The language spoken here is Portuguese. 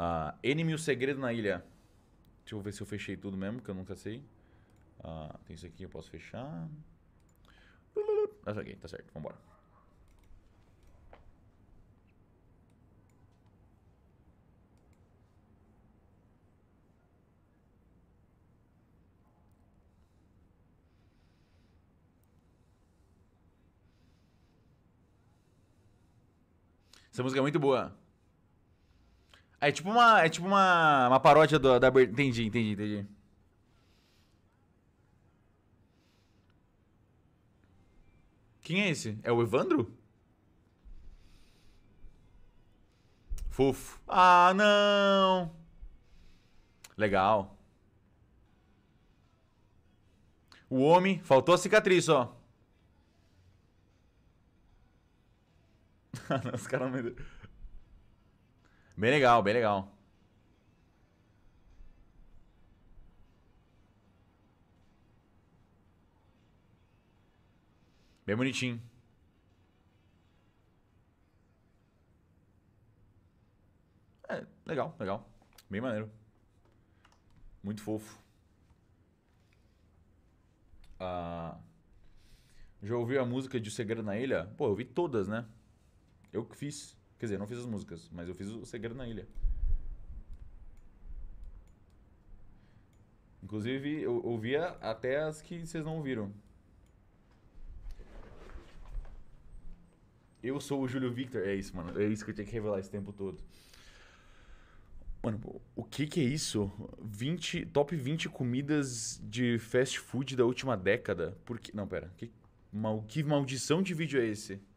Uh, ah, Enemy, o segredo na ilha. Deixa eu ver se eu fechei tudo mesmo, que eu nunca sei. Uh, tem isso aqui, eu posso fechar. Ah, ok, tá certo, vambora. Essa música é muito boa. É tipo uma, é tipo uma, uma paródia do, da... Entendi, entendi, entendi. Quem é esse? É o Evandro? Fofo. Ah, não! Legal. O homem... Faltou a cicatriz, ó. Ah, não, os caras... Bem legal, bem legal. Bem bonitinho. É, legal, legal. Bem maneiro. Muito fofo. Ah, já ouviu a música de O Segredo na Ilha? Pô, eu vi todas, né? Eu que fiz. Quer dizer, eu não fiz as músicas, mas eu fiz o Segredo na Ilha. Inclusive, eu ouvia até as que vocês não ouviram. Eu sou o Júlio Victor. É isso, mano. É isso que eu tinha que revelar esse tempo todo. Mano, o que que é isso? 20, top 20 comidas de fast food da última década. Por que... Não, pera. Que, mal, que maldição de vídeo é esse?